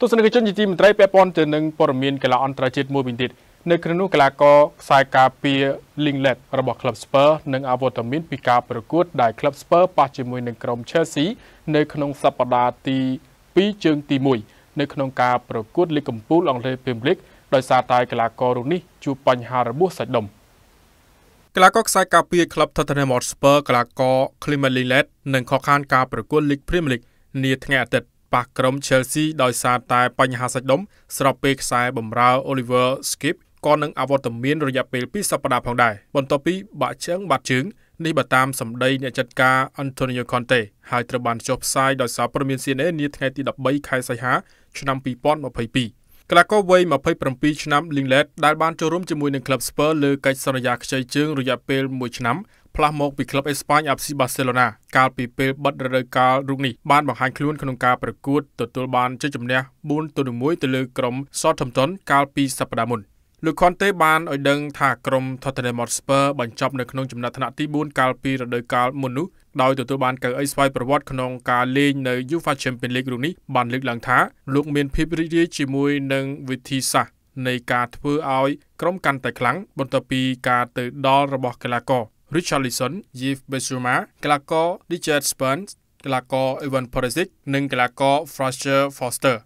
ទស្សនិកជនជាទីមេត្រីពាក់ព័ន្ធទៅនឹងព័ត៌មានកីឡាអន្តរជាតិមួយវិញទៀតនៅក្នុងនោះកីឡាករខ្សែការពារ Linglet របស់ Club Spurs នឹងអវតមានពីការប្រកួតដែល Club Spurs ប៉ះជាមួយនឹងក្រុម Chelsea នៅក្នុងសប្តាហ៍ទី2ជើងទី1នៅក្នុងការប្រកួតលីកកំពូលអង់គ្លេស Premier League ដោយសារតែកីឡាកររូបនេះជួបបញ្ហារបួសសាច់ដុំកីឡាករខ្សែការពារ Club Tottenham Hotspur កីឡាករ Clement Linglet នឹងខកខានការប្រកួតលីក Premier League នាថ្ងៃអាទិត្យប៉ះក្រុម Chelsea ដោយសារតែបញ្ហាសាច់ដុំស្របពេលខ្សែបម្រើ Oliver Skip ក៏នឹងអវត្តមានរយៈពេល2សប្តាហ៍ផងដែរបន្ទាប់ពីបាក់ជើងបាត់ជើងនេះបើតាមសម្ដីអ្នកចាត់ការ Antonio Conte ហើយត្រូវបានចុះផ្សាយដោយសារព័ត៌មាន CNN នាថ្ងៃទី13ខែសីហាឆ្នាំ2022កីឡាករវ័យ27ឆ្នាំ Linglet ដែលបានចូលរួមជាមួយនឹងក្លឹប Spurs លើកិច្ចសន្យាខ្ចីជើងរយៈពេល1ឆ្នាំផ្លាស់មកពីក្លឹបអេស្ប៉ាញអាប់ស៊ីបាសេឡូណាកាលពីពេលបិទរដូវកាលរូបនេះបានបង្ហាញខ្លួនក្នុងការប្រកួតទទួលបានជ័យជំនះ4ទៅ1ទៅលើក្រុម Southampton កាលពីសប្តាហ៍មុនលោកខុនតេបានឲ្យដឹងថាក្រុម Tottenham Hotspur បញ្ចប់នៅក្នុងចំណាត់ថ្នាក់ទី4កាលពីរដូវកាលមុននោះដោយទទួលបានកៅអីស្វ័យប្រវត្តិក្នុងការលេងនៅ UEFA Champions League រូបនេះបានលើកឡើងថា លោកមានភាពរីករាយជាមួយនឹងវិធីសាស្ត្រនៃការធ្វើឲ្យក្រុមកាន់តែខ្លាំងបន្ទាប់ពីការទៅដល់របស់កីឡាករ Richarlison, Yves Bissouma Glaco, Richard Spence Glaco, Ivan Perisic និងកីឡាករ Fraser Foster.